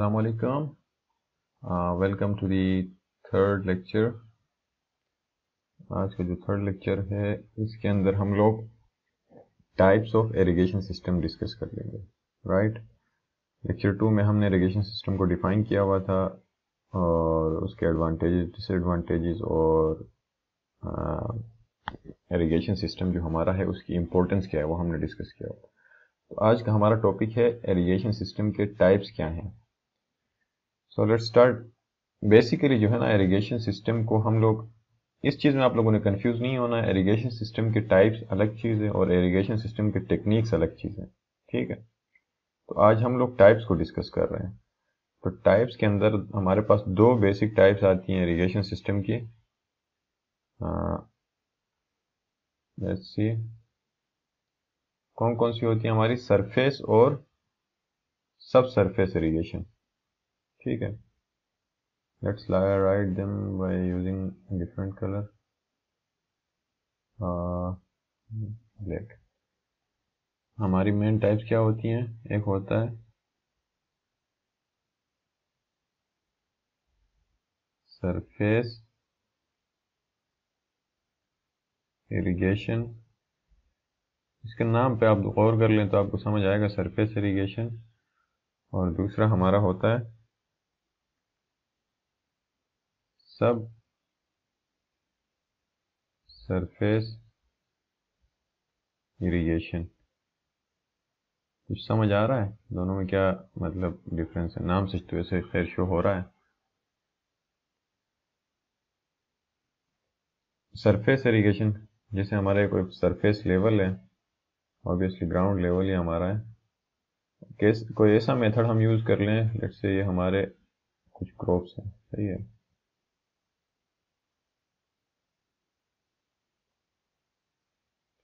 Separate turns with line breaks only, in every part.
Assalamu alaikum. Uh, welcome to the third आज का जो थर्ड लेक्चर है इसके अंदर हम लोग types of irrigation system discuss कर लेंगे राइट लेक्चर टू में हमने इरिगेशन सिस्टम को डिफाइन किया हुआ था और उसके एडवांटेजेस डिसएडवांटेजेस और इरिगेशन uh, सिस्टम जो हमारा है उसकी इम्पोर्टेंस क्या है वो हमने डिस्कस किया हुआ तो आज का हमारा टॉपिक है इरिगेशन सिस्टम के टाइप्स क्या हैं सो लेट स्टार्ट बेसिकली जो है ना इरीगेशन सिस्टम को हम लोग इस चीज़ में आप लोगों ने कन्फ्यूज़ नहीं होना है इरीगेशन सिस्टम के टाइप्स अलग चीज़ है और इरीगेशन सिस्टम के टेक्निक्स अलग चीज़ है ठीक है तो आज हम लोग टाइप्स को डिस्कस कर रहे हैं तो टाइप्स के अंदर हमारे पास दो बेसिक टाइप्स आती हैं इरीगेशन सिस्टम की सी कौन कौन सी होती है हमारी सरफेस और सब सरफेस इरीगेशन ठीक है let's write right by using different colour uh, black हमारी मेन टाइप्स क्या होती हैं एक होता है सरफेस इरिगेशन इसके नाम पे आप गौर कर लें तो आपको समझ आएगा सरफेस इरिगेशन और दूसरा हमारा होता है सब सरफेस इरिगेशन कुछ समझ आ रहा है दोनों में क्या मतलब डिफरेंस है नाम से तो खैर शो हो रहा है सरफेस इरिगेशन जैसे हमारे कोई सरफेस लेवल है ऑब्वियसली ग्राउंड लेवल ही हमारा है केस कोई ऐसा मेथड हम यूज़ कर लें लेट्स से ये हमारे कुछ क्रॉप्स हैं सही है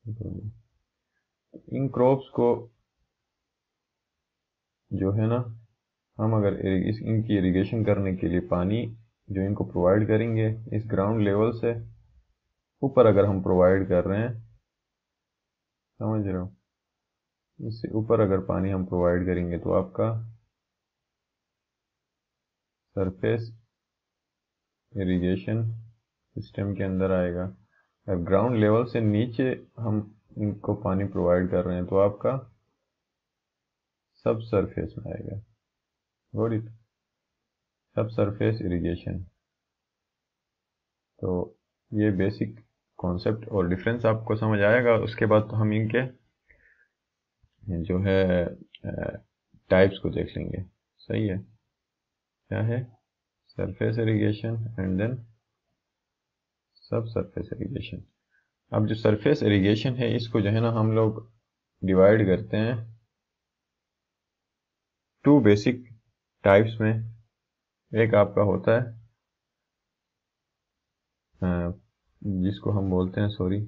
इन क्रॉप्स को जो है ना हम अगर इस इनकी इरिगेशन करने के लिए पानी जो इनको प्रोवाइड करेंगे इस ग्राउंड लेवल से ऊपर अगर हम प्रोवाइड कर रहे हैं समझ रहे हो इससे ऊपर अगर पानी हम प्रोवाइड करेंगे तो आपका सरफेस इरिगेशन सिस्टम के अंदर आएगा ग्राउंड लेवल से नीचे हम इनको पानी प्रोवाइड कर रहे हैं तो आपका सब सरफेस में आएगा इट सब सरफेस इरिगेशन तो ये बेसिक कॉन्सेप्ट और डिफरेंस आपको समझ आएगा उसके बाद तो हम इनके जो है टाइप्स को देख लेंगे सही है क्या है surface irrigation and then sub surface irrigation अब जो सरफेस इरीगेशन है इसको जो है ना हम लोग डिवाइड करते हैं टू बेसिक टाइप्स में एक आपका होता है हाँ, जिसको हम बोलते हैं sorry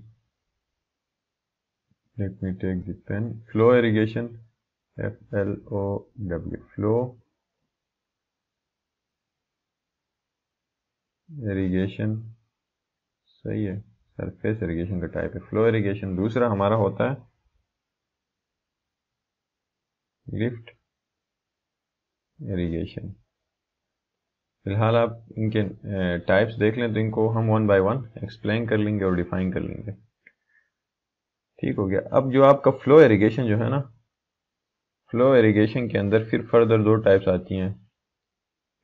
let me take the pen flow irrigation F L O W flow irrigation सही है सरफेस इरिगेशन का टाइप है फ्लो इरिगेशन दूसरा हमारा होता है लिफ्ट इरिगेशन फिलहाल आप इनके टाइप्स देख लें तो इनको हम वन बाय वन एक्सप्लेन कर लेंगे और डिफाइन कर लेंगे ठीक हो गया अब जो आपका फ्लो इरिगेशन जो है ना फ्लो इरिगेशन के अंदर फिर फर्दर दो टाइप्स आती हैं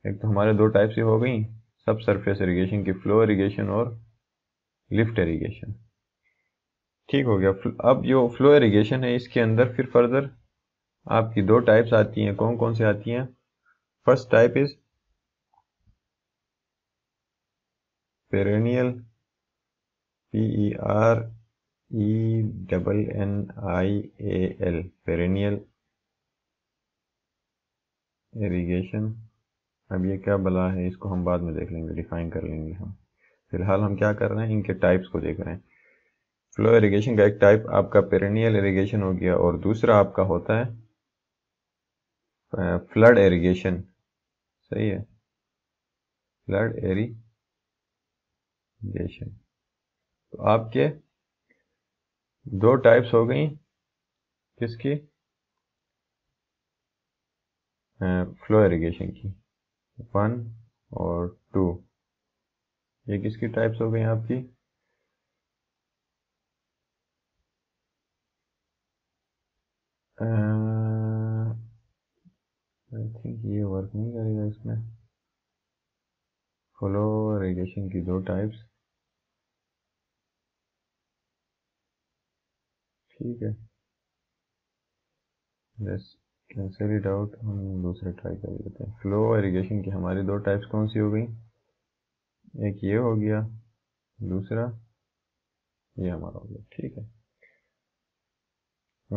एक तो हमारे दो टाइप्स ही हो गई सब सरफेस इरिगेशन की फ्लो इरिगेशन और लिफ्ट इरीगेशन ठीक हो गया अब जो फ्लो इरीगेशन है इसके अंदर फिर फर्दर आपकी दो टाइप्स आती हैं कौन कौन से आती हैं first type is perennial P E R E double N I A L perennial irrigation अब ये क्या बला है इसको हम बाद में देख लेंगे डिफाइन कर लेंगे हम फिलहाल हम क्या कर रहे हैं इनके टाइप्स को देख रहे हैं फ्लो इरीगेशन का एक टाइप आपका पेरेनियल इरीगेशन हो गया और दूसरा आपका होता है फ्लड इरीगेशन सही है फ्लड एरीगेशन तो आपके दो टाइप्स हो गई किसकी फ्लो इरीगेशन की वन और टू ये किसकी टाइप्स हो गई आपकी आई थिंक ये वर्क नहीं करेगा इसमें फ्लो रेडिएशन की दो टाइप्स ठीक है बस कैंसिल इट आउट हम दूसरे ट्राई कर लेते हैं फ्लो इरीगेशन की हमारी दो टाइप्स कौन सी हो गई एक ये हो गया दूसरा ये हमारा हो गया ठीक है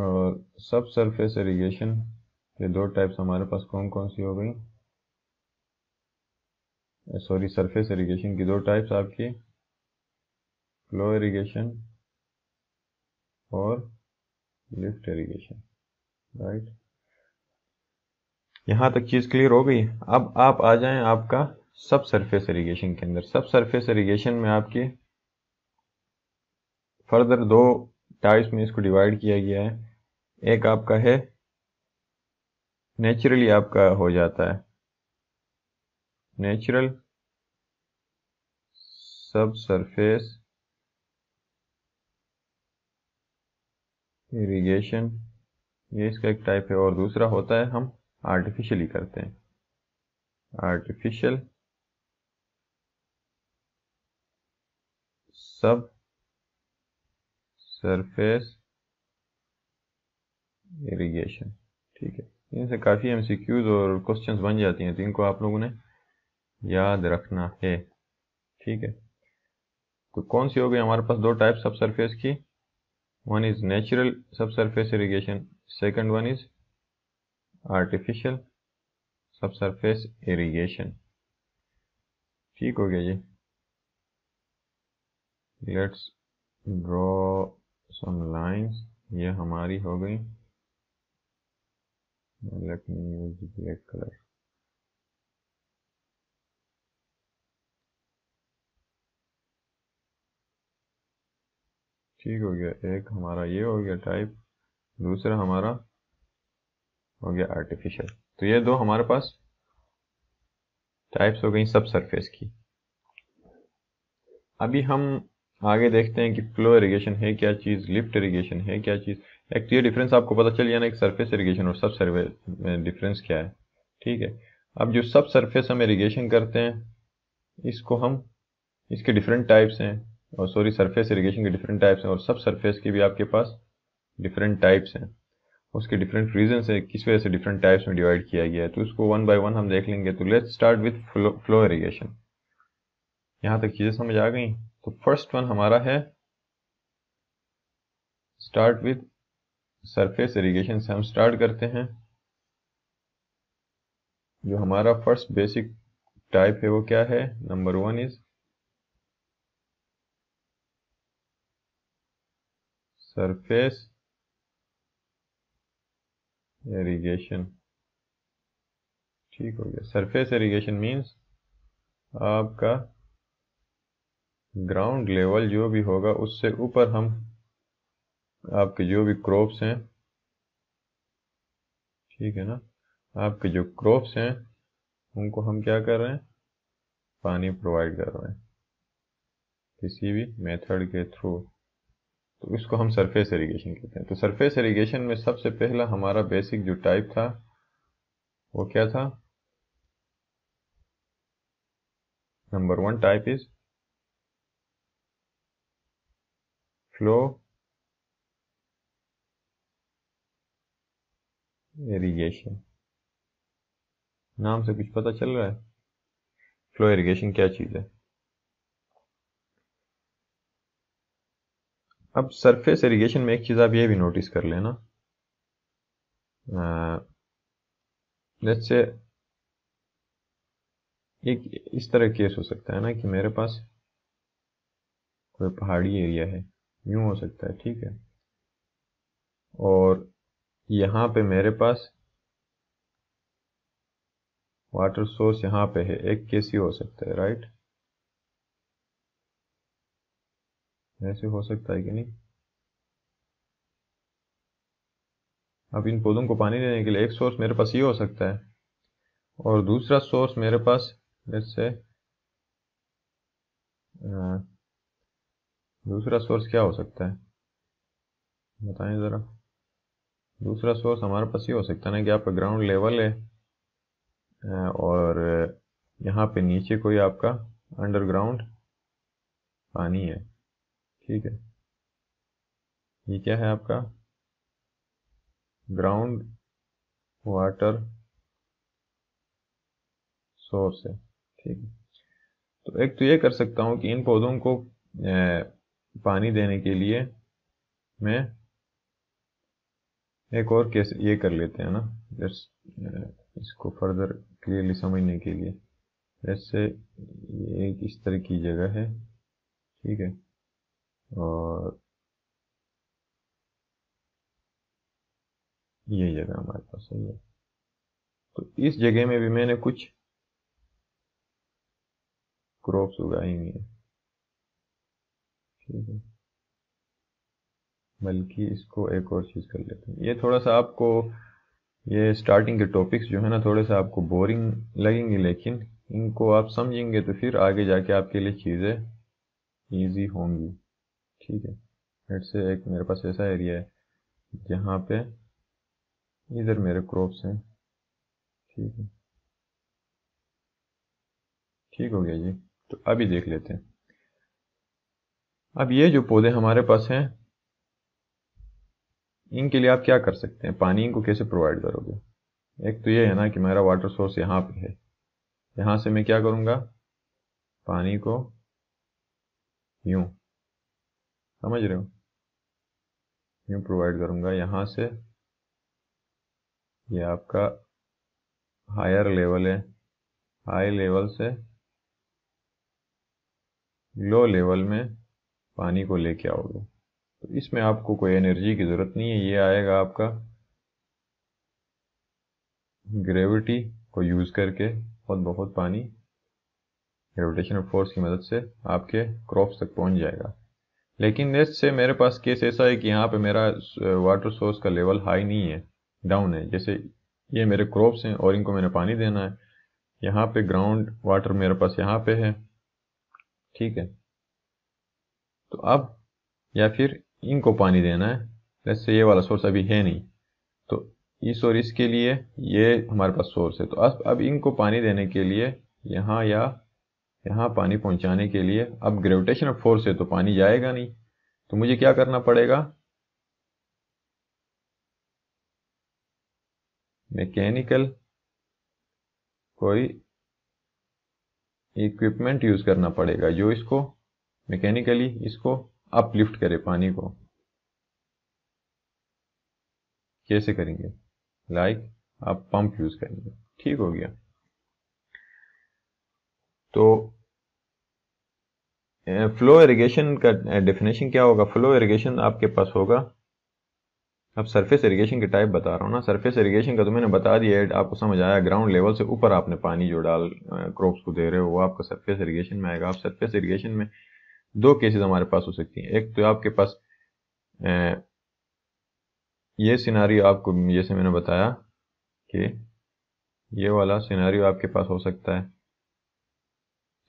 और सब सरफेस इरीगेशन ये दो टाइप्स हमारे पास कौन कौन सी हो गई सॉरी सरफेस इरीगेशन की दो टाइप्स आपकी फ्लो इरीगेशन और लिफ्ट इरीगेशन राइट यहां तक चीज़ क्लियर हो गई अब आप आ जाएं आपका सब सरफेस इरीगेशन के अंदर सब सरफेस इरीगेशन में आपके फर्दर दो टाइप्स में इसको डिवाइड किया गया है एक आपका है नेचुरली आपका हो जाता है नेचुरल सब सरफेस इरीगेशन ये इसका एक टाइप है और दूसरा होता है हम आर्टिफिशियली करते हैं आर्टिफिशियल सब सरफेस इरिगेशन ठीक है इनसे काफ़ी एम और क्वेश्चंस बन जाती हैं तो इनको आप लोगों ने याद रखना है ठीक है तो कौन सी हो गई हमारे पास दो टाइप सब सरफेस की वन इज़ नेचुरल सब surface irrigation second one is artificial सब सरफेस इरीगेशन ठीक हो गया जी लेट्स ड्रॉ सम लाइंस ये हमारी हो गई let me use black colour ठीक हो गया एक हमारा ये हो गया टाइप दूसरा हमारा हो गया आर्टिफिशियल तो ये दो हमारे पास टाइप्स हो गई सब सरफेस की अभी हम आगे देखते हैं कि फ्लो इरीगेशन है क्या चीज़ लिफ्ट इरीगेशन है क्या चीज़ एक ये डिफरेंस आपको पता चल जाना एक सरफेस इरीगेशन और सब सर्वे में डिफरेंस क्या है ठीक है अब जो सब सरफेस हम इरीगेशन करते हैं इसको हम इसके डिफरेंट टाइप्स हैं और सॉरी सरफेस इरीगेशन के डिफरेंट टाइप्स हैं और सब सरफेस के भी आपके पास डिफरेंट टाइप्स हैं उसके डिफरेंट रीजन है किस वजह से डिफरेंट टाइप्स में डिवाइड किया गया है तो उसको वन बाई वन हम देख लेंगे तो let's start with flow irrigation यहाँ तक चीज़ें समझ आ गई तो फर्स्ट वन हमारा है स्टार्ट विथ सरफेस इरीगेशन से हम स्टार्ट करते हैं जो हमारा फर्स्ट बेसिक टाइप है वो क्या है number one is surface irrigation ठीक हो गया सरफेस इरीगेशन मींस आपका ग्राउंड लेवल जो भी होगा उससे ऊपर हम आपके जो भी क्रॉप्स हैं ठीक है ना आपके जो क्रॉप्स हैं उनको हम क्या कर रहे हैं पानी प्रोवाइड कर रहे हैं किसी भी मेथड के थ्रू तो इसको हम सरफेस इरीगेशन कहते हैं तो सरफेस इरीगेशन में सबसे पहला हमारा बेसिक जो टाइप था वो क्या था number one type is flow irrigation नाम से कुछ पता चल रहा है फ्लो इरिगेशन क्या चीज़ है अब सरफेस इरिगेशन में एक चीज़ आप ये भी नोटिस कर लेना जैसे एक इस तरह केस हो सकता है ना कि मेरे पास कोई पहाड़ी एरिया है यूं हो सकता है ठीक है और यहाँ पे मेरे पास वाटर सोर्स यहाँ पे है एक केसी हो सकता है राइट ऐसे हो सकता है कि नहीं अब इन पौधों को पानी देने के लिए एक सोर्स मेरे पास ये हो सकता है और दूसरा सोर्स मेरे पास जैसे दूसरा सोर्स क्या हो सकता है बताएं ज़रा दूसरा सोर्स हमारे पास ये हो सकता है ना कि आपका ग्राउंड लेवल है और यहाँ पे नीचे कोई आपका अंडरग्राउंड पानी है ठीक है ये क्या है आपका ग्राउंड वाटर सोर्स है ठीक है तो एक तो ये कर सकता हूँ कि इन पौधों को पानी देने के लिए मैं एक और केस ये कर लेते हैं ना जस्ट uh, इसको फर्दर क्लियरली समझने के लिए जैसे ये एक इस तरह की जगह है ठीक है और ये जगह हमारे पास है ये तो इस जगह में भी मैंने कुछ क्रॉप्स उगाई हुई है ठीक हम्म। है बल्कि इसको एक और चीज़ कर लेते हैं ये थोड़ा सा आपको ये स्टार्टिंग के टॉपिक्स जो है ना थोड़े से आपको बोरिंग लगेंगे लेकिन इनको आप समझेंगे तो फिर आगे जाके आपके लिए चीज़ें ईजी होंगी ठीक है फिर से एक मेरे पास ऐसा एरिया है जहाँ पे इधर मेरे क्रॉप्स हैं ठीक है ठीक हो गया जी तो अभी देख लेते हैं अब ये जो पौधे हमारे पास हैं इनके लिए आप क्या कर सकते हैं पानी इनको कैसे प्रोवाइड करोगे एक तो ये है ना कि मेरा वाटर सोर्स यहाँ पे है यहाँ से मैं क्या करूँगा पानी को यूं समझ रहे हो यू प्रोवाइड करूँगा यहाँ से ये यह आपका हायर लेवल है हाई लेवल से लो लेवल में पानी को लेके आओगे तो इसमें आपको कोई एनर्जी की ज़रूरत नहीं है ये आएगा आपका ग्रेविटी को यूज़ करके बहुत बहुत पानी ग्रेविटेशनल फोर्स की मदद से आपके क्रॉप्स तक पहुंच जाएगा लेकिन नेक्स्ट से मेरे पास केस ऐसा है कि यहाँ पे मेरा वाटर सोर्स का लेवल हाई नहीं है डाउन है जैसे ये मेरे क्रॉप्स हैं और इनको मैंने पानी देना है यहाँ पे ग्राउंड वाटर मेरे पास यहाँ पे है ठीक है तो अब या फिर इनको पानी देना है जैसे ये वाला सोर्स अभी है नहीं तो इस और इसके लिए ये हमारे पास सोर्स है तो अब अब इनको पानी देने के लिए यहाँ या यहाँ पानी पहुँचाने के लिए अब ग्रेविटेशन फोर्स है तो पानी जाएगा नहीं तो मुझे क्या करना पड़ेगा मैकेनिकल कोई इक्विपमेंट यूज़ करना पड़ेगा जो इसको मैकेनिकली इसको अपलिफ्ट करें पानी को कैसे करेंगे लाइक like, आप पंप यूज करेंगे ठीक हो गया तो फ्लो इरिगेशन का डेफिनेशन क्या होगा फ्लो इरिगेशन आपके पास होगा अब सरफेस इरिगेशन के टाइप बता रहा हूँ ना सरफेस इरिगेशन का तो मैंने बता दिया है आपको समझ आया ग्राउंड लेवल से ऊपर आपने पानी जो डाल क्रॉप्स को दे रहे हो वो आपका सरफेस इरिगेशन में आएगा आप सरफेस इरिगेशन में दो केसेस हमारे पास हो सकती हैं एक तो आपके पास ये सिनारी आपको जैसे मैंने बताया कि ये वाला सिनारी आपके पास हो सकता है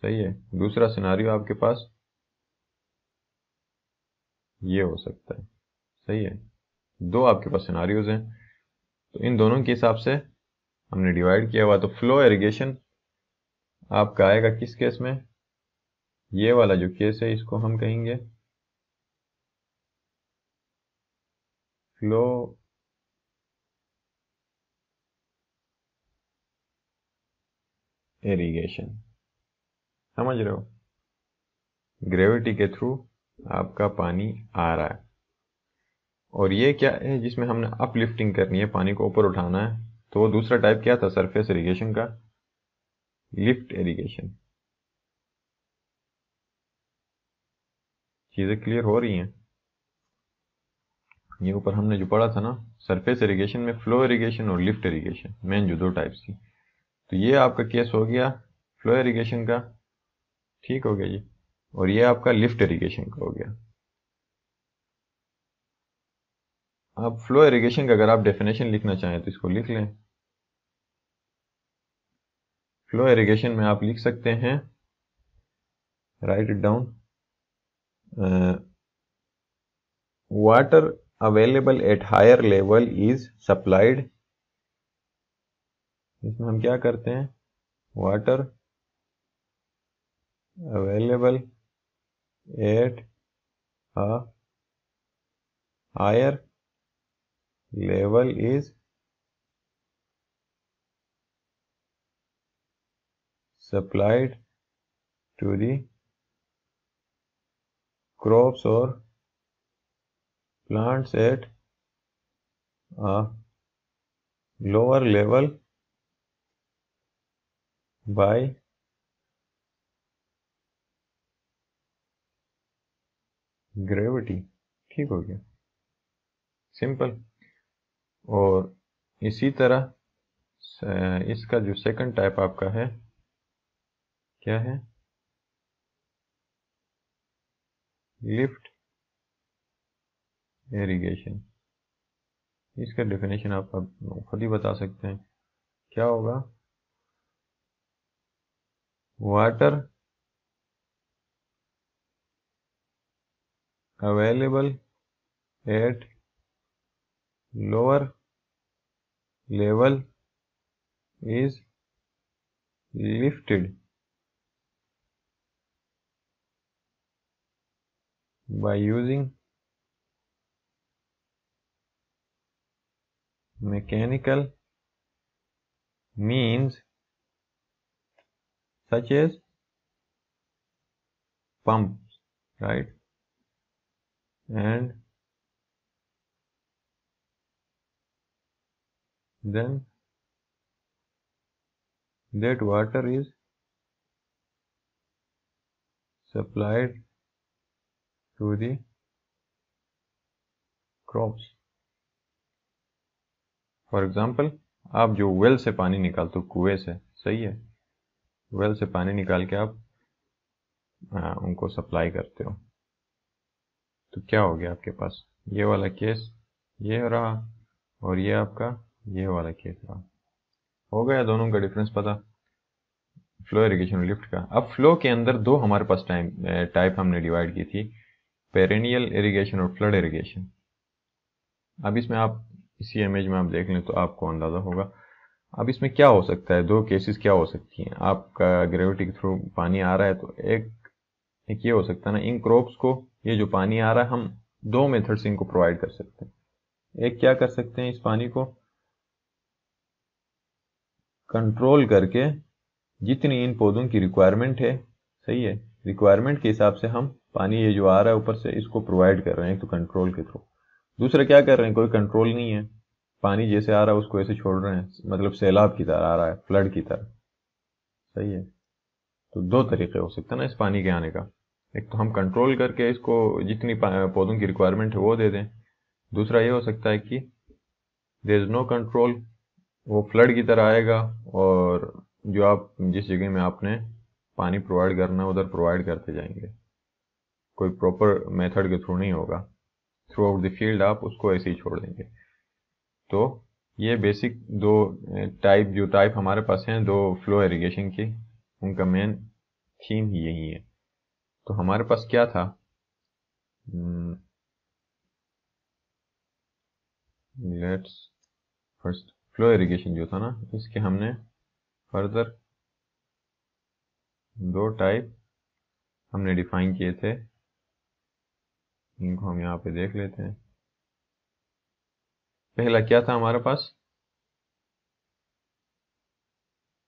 सही है दूसरा सिनारी आपके पास ये हो सकता है सही है दो आपके पास सिनारियोज हैं तो इन दोनों के हिसाब से हमने डिवाइड किया हुआ तो फ्लो एरिगेशन आपका आएगा किस केस में ये वाला जो केस है इसको हम कहेंगे फ्लो इरिगेशन समझ रहे हो ग्रेविटी के थ्रू आपका पानी आ रहा है और ये क्या है जिसमें हमने अपलिफ्टिंग करनी है पानी को ऊपर उठाना है तो दूसरा टाइप क्या था सरफेस इरिगेशन का लिफ्ट इरिगेशन चीज़ें क्लियर हो रही हैं ये ऊपर हमने जो पढ़ा था ना सरफेस इरीगेशन में फ्लो इरीगेशन और लिफ्ट इरिगेशन मेन जो दो टाइप्स की तो ये आपका केस हो गया फ्लो इरिगेशन का ठीक हो गया जी और ये आपका लिफ्ट इरिगेशन का हो गया अब फ्लो इरीगेशन का अगर आप डेफिनेशन लिखना चाहें तो इसको लिख लें फ्लो इरीगेशन में आप लिख सकते हैं write it down uh, water available at higher level is supplied इसमें हम क्या करते हैं water available at a higher level is supplied to the crops or plants at a lower level by gravity ठीक हो गया सिंपल और इसी तरह इसका जो सेकंड टाइप आपका है क्या है लिफ्ट इरिगेशन इसका डेफिनेशन आप खुद ही बता सकते हैं क्या होगा water available at lower level is lifted by using mechanical means such as pumps right and then that water is supplied to the crops for example आप जो वेल से पानी निकालते हो कुएं से सही है वेल से पानी निकाल के आप आ, उनको सप्लाई करते हो तो क्या हो गया आपके पास ये वाला केस ये रहा और ये आपका ये वाला केस रहा हो गया दोनों का डिफरेंस पता फ्लो इरिगेशन लिफ्ट का अब फ्लो के अंदर दो हमारे पास टाइम टाइप हमने डिवाइड की थी पेरेनियल इरिगेशन और फ्लड इरिगेशन अब इसमें आप इसी इमेज में आप देख लें तो आपको अंदाज़ा होगा अब इसमें क्या हो सकता है दो केसेस क्या हो सकती हैं आपका ग्रेविटी के थ्रू पानी आ रहा है तो एक एक ये हो सकता है ना इन क्रॉप्स को ये जो पानी आ रहा है हम दो मेथड से इनको प्रोवाइड कर सकते हैं एक क्या कर सकते हैं इस पानी को कंट्रोल करके जितनी इन पौधों की रिक्वायरमेंट है सही है रिक्वायरमेंट के हिसाब से हम पानी ये जो आ रहा है ऊपर से इसको प्रोवाइड कर रहे हैं एक तो कंट्रोल के थ्रू दूसरा क्या कर रहे हैं कोई कंट्रोल नहीं है पानी जैसे आ रहा है उसको ऐसे छोड़ रहे हैं मतलब सैलाब की तरह आ रहा है फ्लड की तरह सही है तो दो तरीके हो सकते हैं ना इस पानी के आने का एक तो हम कंट्रोल करके इसको जितनी पौधों की रिक्वायरमेंट है वो दे दें दूसरा ये हो सकता है कि देर इज़ नो कंट्रोल वो फ्लड की तरह आएगा और जो आप जिस जगह में आपने पानी प्रोवाइड करना है उधर प्रोवाइड करते जाएंगे कोई प्रॉपर मेथड के थ्रू नहीं होगा थ्रू आउट द फील्ड आप उसको ऐसे ही छोड़ देंगे तो ये बेसिक दो टाइप जो टाइप हमारे पास हैं दो फ्लो इरीगेशन की उनका मेन थीम ही यही है तो हमारे पास क्या था लेट्स फर्स्ट फ्लो इरीगेशन जो था ना इसके हमने फर्दर दो टाइप हमने डिफाइन किए थे इनको हम यहाँ पे देख लेते हैं पहला क्या था हमारे पास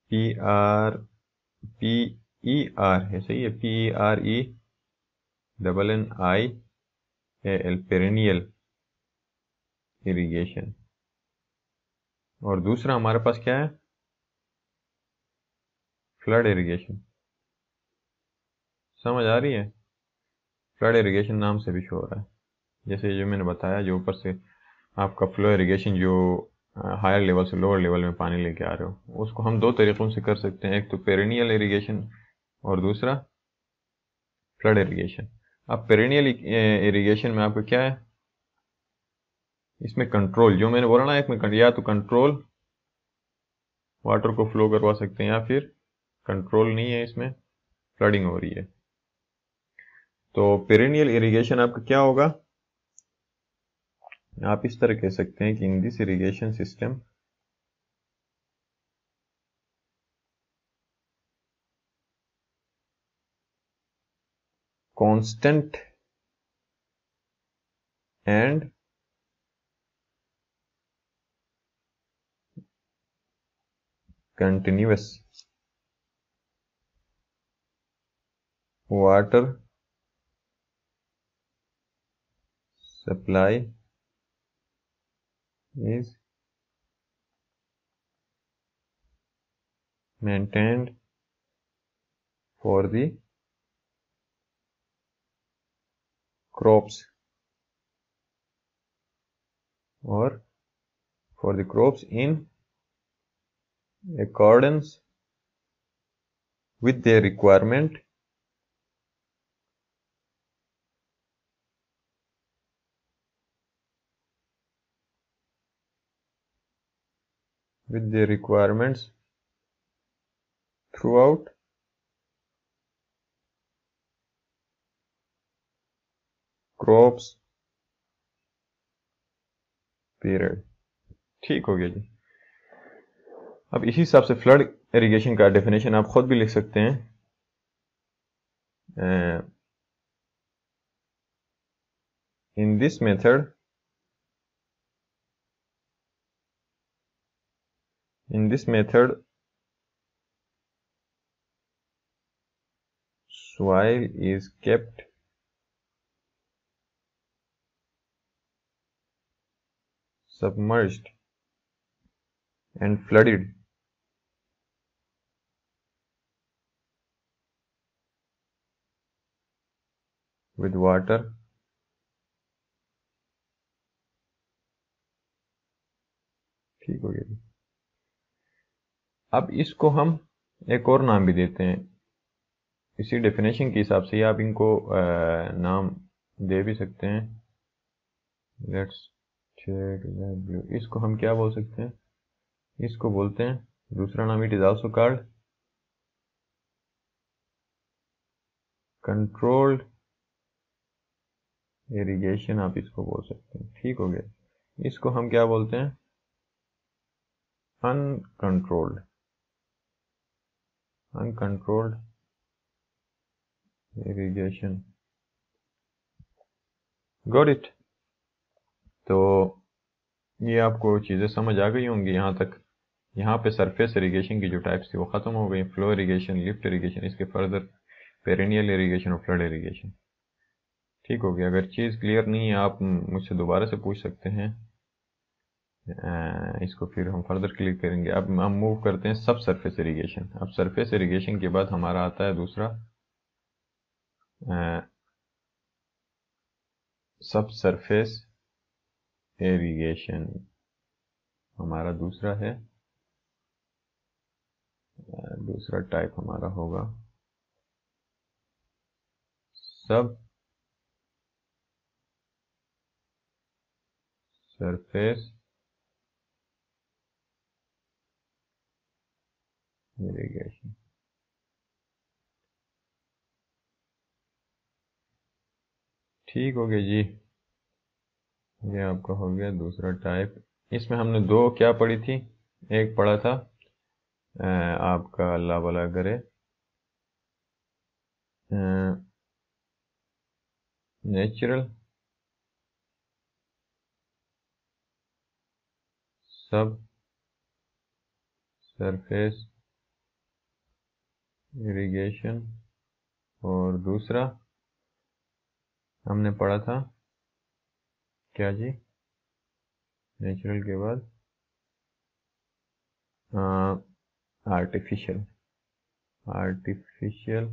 P R P E R है सही है P R E double N I A L perennial irrigation और दूसरा हमारे पास क्या है फ्लड इरीगेशन समझ आ रही है फ्लड इरिगेशन नाम से भी शो हो रहा है जैसे जो मैंने बताया जो ऊपर से आपका फ्लो इरिगेशन जो हायर लेवल से लोअर लेवल में पानी लेके आ रहे हो उसको हम दो तरीक़ों से कर सकते हैं एक तो पेरेनियल इरिगेशन और दूसरा फ्लड इरिगेशन अब पेरेनियल इरिगेशन में आपको क्या है इसमें कंट्रोल जो मैंने बोला ना एक में या तो कंट्रोल वाटर को फ्लो करवा सकते हैं या फिर कंट्रोल नहीं है इसमें फ्लडिंग हो रही है तो पेरेनियल इरिगेशन आपका क्या होगा आप इस तरह कह सकते हैं कि in this irrigation system constant and continuous water supply is maintained for the crops or for the crops in accordance with their requirement with their requirements throughout crops period ठीक हो गया जी अब इसी हिसाब से फ्लड इरीगेशन का definition आप खुद भी लिख सकते हैं in this method In this method, soil is kept submerged and flooded with water ठीक हो गया अब इसको हम एक और नाम भी देते हैं इसी डेफिनेशन के हिसाब से आप इनको नाम दे भी सकते हैं लेट्स चेक इसको हम क्या बोल सकते हैं इसको बोलते हैं दूसरा नाम it is also called controlled irrigation आप इसको बोल सकते हैं ठीक हो गया इसको हम क्या बोलते हैं uncontrolled uncontrolled irrigation got it तो ये आपको चीज़ें समझ आ गई होंगी यहाँ तक यहाँ पे सरफेस इरीगेशन की जो टाइप्स थी वो ख़त्म हो गई फ्लो इरीगेशन लिफ्ट इरीगेशन इसके फर्दर पेरेनियल इरीगेशन और फ्लड इरीगेशन ठीक हो गया अगर चीज़ क्लियर नहीं है आप मुझसे दोबारा से पूछ सकते हैं इसको फिर हम फर्दर क्लिक करेंगे अब हम मूव करते हैं सब सरफेस इरीगेशन अब सरफेस इरीगेशन के बाद हमारा आता है दूसरा सब सरफेस इरीगेशन हमारा दूसरा है दूसरा टाइप हमारा होगा सब सरफेस irrigation ठीक हो गया जी ये आपका हो गया दूसरा टाइप इसमें हमने दो क्या पढ़ी थी एक पढ़ा था आपका अल्लाह भला करे नेचुरल सब सरफेस इरिगेशन और दूसरा हमने पढ़ा था क्या जी नेचुरल के बाद आर्टिफिशियल आर्टिफिशियल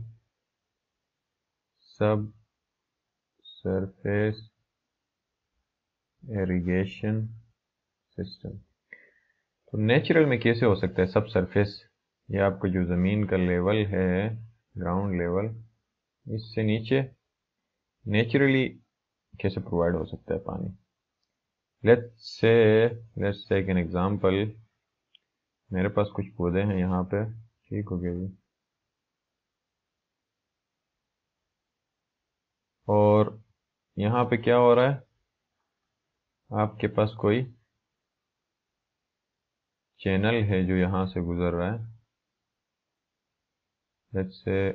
सब सरफेस इरिगेशन सिस्टम तो नेचुरल में कैसे हो सकता है सब सरफेस ये आपको जो ज़मीन का लेवल है ग्राउंड लेवल इससे नीचे नेचुरली कैसे प्रोवाइड हो सकता है पानी let's let's take an example मेरे पास कुछ पौधे हैं यहाँ पे ठीक हो गया जी और यहाँ पे क्या हो रहा है आपके पास कोई चैनल है जो यहाँ से गुजर रहा है let's say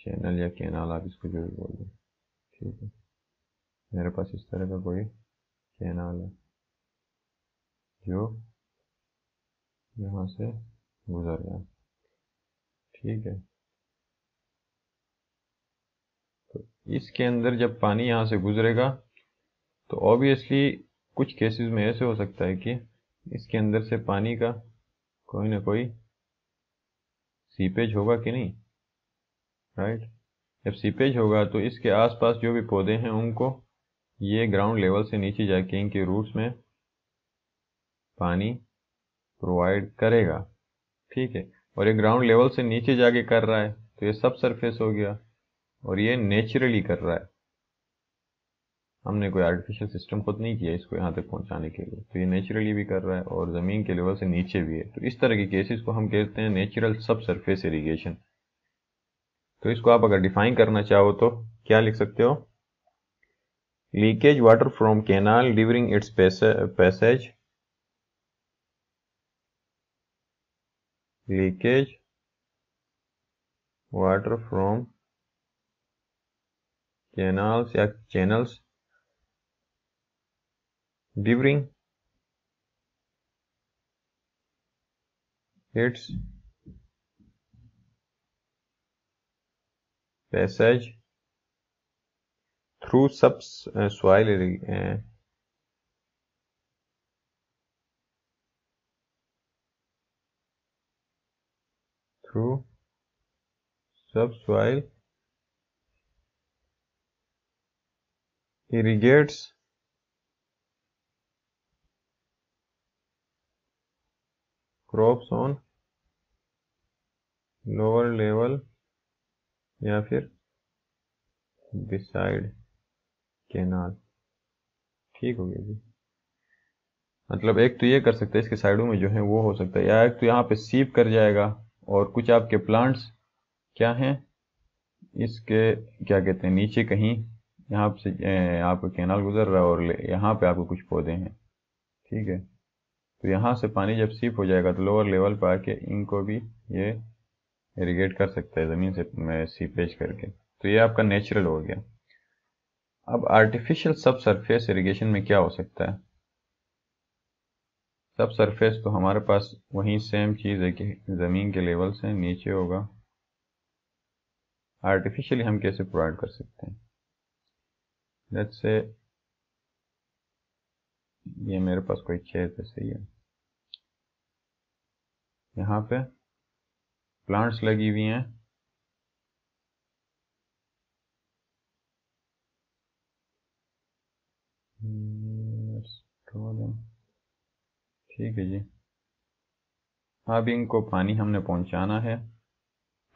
चैनल या कैनाल आप इसको जो भी बोल दें ठीक है मेरे पास इस तरह का कोई कैनाल है जो यहाँ से गुजर गया ठीक है तो इसके अंदर जब पानी यहाँ से गुजरेगा तो ऑब्वियसली कुछ केसेस में ऐसे हो सकता है कि इसके अंदर से पानी का कोई ना कोई सीपेज होगा कि नहीं राइट जब सीपेज होगा तो इसके आसपास जो भी पौधे हैं उनको ये ग्राउंड लेवल से नीचे जाके इनके रूट्स में पानी प्रोवाइड करेगा ठीक है और ये ग्राउंड लेवल से नीचे जाके कर रहा है तो ये सब सरफेस हो गया और ये नेचुरली कर रहा है हमने कोई आर्टिफिशियल सिस्टम खुद नहीं किया इसको यहाँ तक पहुँचाने के लिए तो ये नेचुरली भी कर रहा है और ज़मीन के लेवल से नीचे भी है तो इस तरह के केसेस को हम कहते हैं नेचुरल सब सरफेस इरीगेशन तो इसको आप अगर डिफाइन करना चाहो तो क्या लिख सकते हो leakage water from canal during its passage leakage water from canals या channels during its passage through subsoil uh, uh, through subsoil irrigates crops on lower level या फिर बिसाइड केनाल ठीक हो गया जी मतलब एक तो ये कर सकते हैं इसके साइडों में जो है वो हो सकता है या एक तो यहाँ पे सीप कर जाएगा और कुछ आपके प्लांट्स क्या हैं इसके क्या कहते हैं नीचे कहीं यहाँ से आपका कैनाल गुजर रहा है और यहाँ पे आपको कुछ पौधे हैं ठीक है तो यहाँ से पानी जब सीप हो जाएगा तो लोअर लेवल पर आके इनको भी ये इरीगेट कर सकता है ज़मीन से सीपेज करके तो ये आपका नेचुरल हो गया अब आर्टिफिशियल सब सरफेस इरीगेशन में क्या हो सकता है सब सरफेस तो हमारे पास वही सेम चीज़ है कि ज़मीन के लेवल से नीचे होगा आर्टिफिशियली हम कैसे प्रोवाइड कर सकते हैं लेट्स से ये मेरे पास कोई खेत तो है सही है यहाँ पे प्लांट्स लगी हुई हैं hmm, ठीक है जी अब इनको पानी हमने पहुंचाना है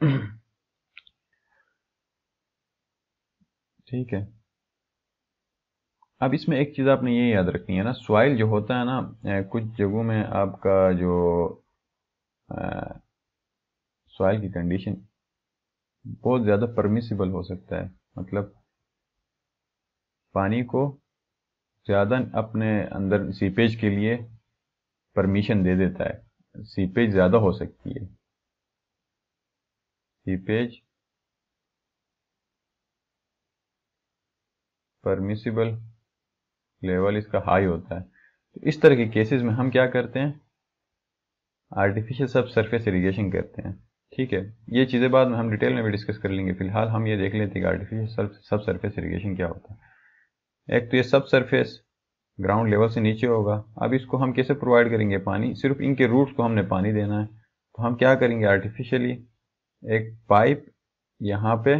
ठीक है अब इसमें एक चीज़ आपने ये याद रखनी है ना सॉइल जो होता है ना कुछ जगहों में आपका जो सॉइल की कंडीशन बहुत ज़्यादा परमिसिबल हो सकता है मतलब पानी को ज़्यादा अपने अंदर सीपेज के लिए परमिशन दे देता है सीपेज ज़्यादा हो सकती है सीपेज परमिसिबल लेवल इसका हाई होता है तो इस तरह के केसेस में हम क्या करते हैं आर्टिफिशियल सब सरफेस इरीगेशन करते हैं ठीक है ये चीज़ें बाद में हम डिटेल में भी डिस्कस कर लेंगे फिलहाल हम ये देख लेते हैं कि आर्टिफिशियल सब सरफेस इरीगेशन क्या होता है एक तो ये सब सरफेस ग्राउंड लेवल से नीचे होगा अब इसको हम कैसे प्रोवाइड करेंगे पानी सिर्फ इनके रूट्स को हमने पानी देना है तो हम क्या करेंगे आर्टिफिशियली एक पाइप यहाँ पे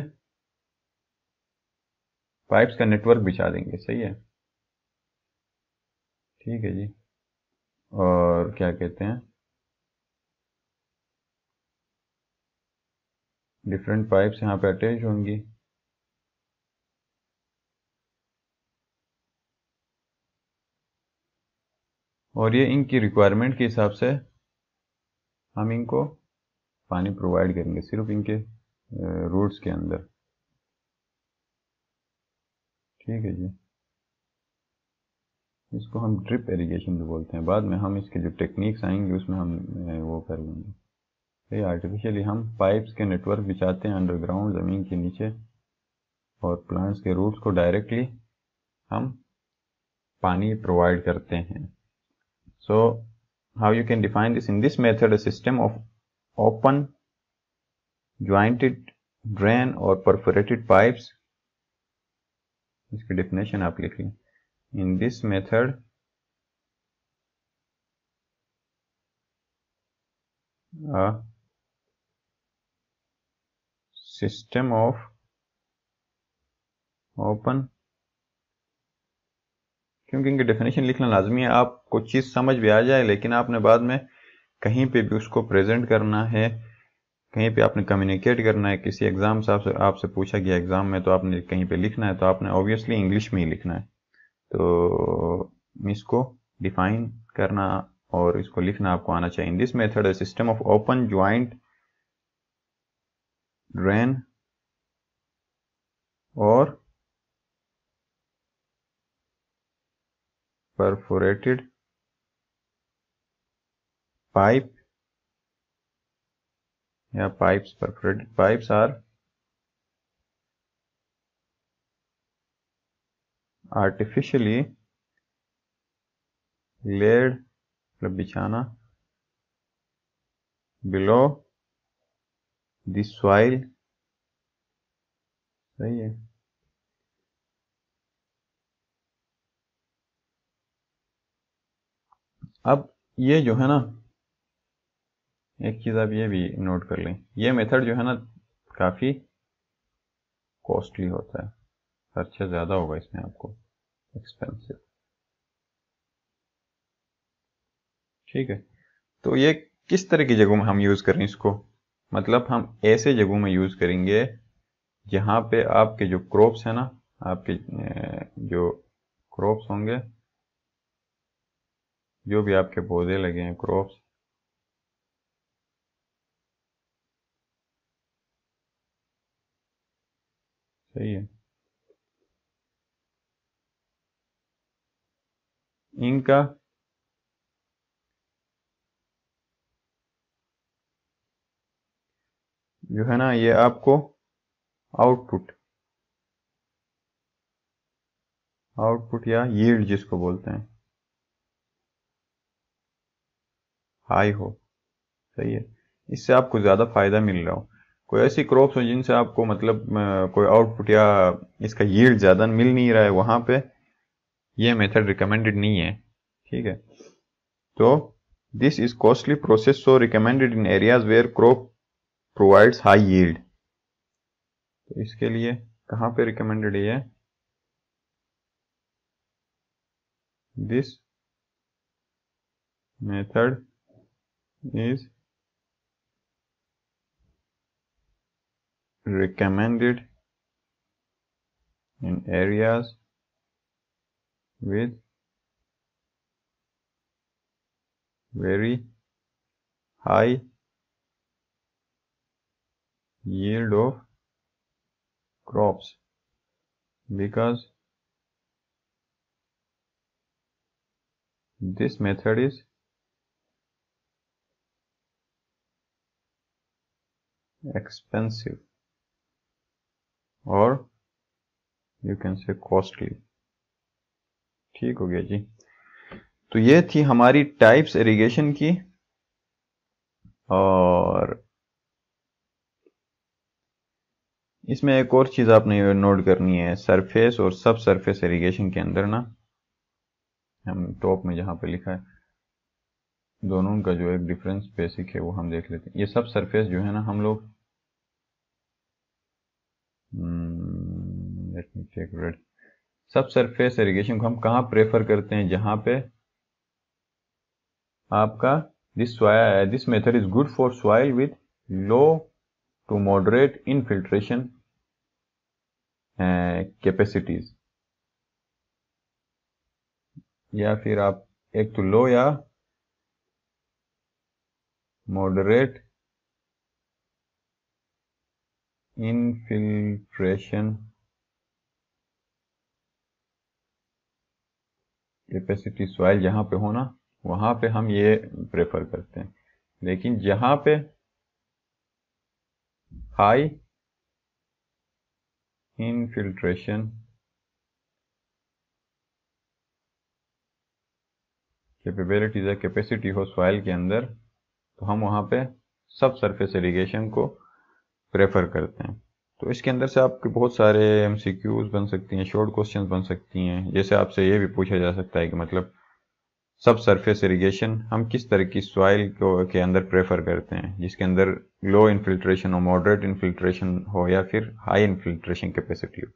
पाइप्स का नेटवर्क बिछा देंगे सही है ठीक है जी और क्या कहते हैं डिफरेंट पाइप्स यहाँ पे अटैच होंगी और ये इनकी रिक्वायरमेंट के हिसाब से हम इनको पानी प्रोवाइड करेंगे सिर्फ इनके रूट्स के अंदर ठीक है जी इसको हम ड्रिप इरीगेशन भी बोलते हैं बाद में हम इसके जो टेक्निक्स आएंगे उसमें हम वो कर लेंगे तो ये आर्टिफिशियली हम पाइप्स के नेटवर्क बिछाते हैं अंडरग्राउंड ज़मीन के नीचे और प्लांट्स के रूट्स को डायरेक्टली हम पानी प्रोवाइड करते हैं so how you can define this in this method system of open jointed drain और परफोरेटेड पाइप्स इसकी डिफिनेशन आप लिख लें in this method a system of open क्योंकि इनकी डेफिनेशन लिखना लाजमी है आपको चीज़ समझ भी आ जाए लेकिन आपने बाद में कहीं पे भी उसको प्रेजेंट करना है कहीं पे आपने कम्युनिकेट करना है किसी एग्ज़ाम से आपसे आपसे पूछा गया एग्ज़ाम में तो आपने कहीं पे लिखना है तो आपने ऑब्वियसली इंग्लिश में ही लिखना है तो इसको डिफाइन करना और इसको लिखना आपको आना चाहिए this method system of open joint drain और परफोरेटेड पाइप या pipes perforated pipes are artificially laid मतलब बिछाना बिलो दॉइल सही है अब ये जो है ना एक चीज़ आप ये भी नोट कर लें ये मेथड जो है ना काफ़ी कॉस्टली होता है खर्चा ज़्यादा होगा इसमें आपको एक्सपेंसिव ठीक है तो ये किस तरह की जगहों में हम यूज करें इसको मतलब हम ऐसे जगहों में यूज करेंगे जहां पे आपके जो क्रॉप्स है ना आपके जो क्रॉप्स होंगे जो भी आपके पौधे लगे हैं क्रॉप्स सही है Inca. जो है ना ये आपको आउटपुट आउटपुट या यील्ड जिसको बोलते हैं हाई हो सही है इससे आपको ज़्यादा फायदा मिल रहा हो कोई ऐसी क्रॉप्स हो जिनसे आपको मतलब कोई आउटपुट या इसका यील्ड ज़्यादा मिल नहीं रहा है वहां पे ये मेथड रिकमेंडेड नहीं है ठीक है तो this is costly process so recommended in areas where crop provides high yield तो इसके लिए कहां पे रिकमेंडेड है this method is recommended in areas with very high yield of crops because this method is expensive or you can say costly ठीक हो गया जी तो ये थी हमारी टाइप्स इरिगेशन की और इसमें एक और चीज़ आपने नोट करनी है सरफेस और सब सरफेस इरीगेशन के अंदर ना हम टॉप में जहां पे लिखा है दोनों का जो एक डिफरेंस बेसिक है वो हम देख लेते हैं ये सब सरफेस जो है ना हम लोग लेट मी चेक रेड सब सरफेस इरीगेशन को हम कहाँ प्रेफर करते हैं जहाँ पे आपका this this method is good for soil with low to moderate infiltration capacities या फिर आप एक तो लो या मॉडरेट इनफिल्ट्रेशन कैपेसिटी सॉइल जहाँ पे होना वहाँ पे हम ये प्रेफर करते हैं लेकिन जहाँ पे हाई इनफिल्ट्रेशन कैपेबिलिटीज या कैपेसिटी हो सॉइल के अंदर तो हम वहाँ पे सब सरफेस इरीगेशन को प्रेफर करते हैं तो इसके अंदर से आपके बहुत सारे एम बन सकती हैं शॉर्ट क्वेश्चन बन सकती हैं जैसे आपसे ये भी पूछा जा सकता है कि मतलब सब सरफेस इरीगेशन हम किस तरह की सॉइल को के अंदर प्रेफर करते हैं जिसके अंदर लो इन्फिल्ट्रेशन हो मॉडरेट इन्फिल्ट्रेशन हो या फिर हाई इन्फिल्ट्रेशन कैपेसिटी हो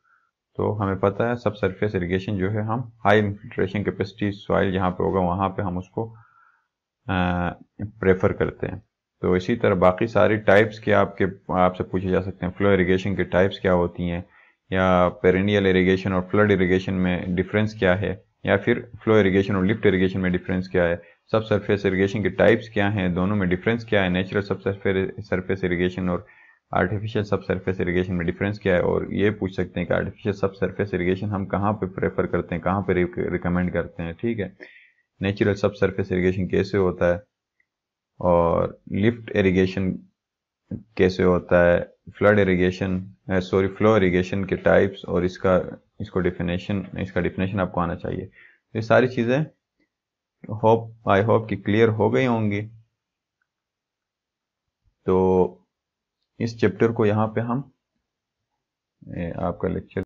तो हमें पता है सब सरफेस इरीगेशन जो है हम हाई इन्फिल्ट्रेशन कैपेसिटी सॉइल जहाँ पे होगा वहाँ पे हम उसको प्रेफर करते हैं तो इसी तरह बाकी सारी टाइप्स के आपके आपसे पूछे जा सकते हैं फ्लो इरीगेशन के टाइप्स क्या होती हैं या पेरेनियल इरीगेशन और फ्लड इरीगेशन में डिफरेंस क्या है या फिर फ्लो इरीगेशन और लिफ्ट इरीगेशन में डिफरेंस क्या है सब सरफेस इरीगेशन के टाइप्स क्या हैं दोनों में डिफरेंस क्या है नेचुरल सब सरफेस इरीगेशन और आर्टिफिशियल सब सरफेस इरीगेशन में डिफरेंस क्या है और ये पूछ सकते हैं कि आर्टिफिशियल सब सरफेस इरीगेशन हम कहाँ पे प्रेफर करते हैं कहाँ पे रिकमेंड करते हैं ठीक है नेचुरल सब सरफेस इरीगेशन कैसे होता है और लिफ्ट इरिगेशन कैसे होता है flood irrigation sorry flow irrigation के टाइप्स और इसका इसको डिफिनेशन इसका डिफिनेशन आपको आना चाहिए ये सारी चीज़ें होप आई होप कि क्लियर हो गई होंगी तो इस चैप्टर को यहाँ पे हम आपका लेक्चर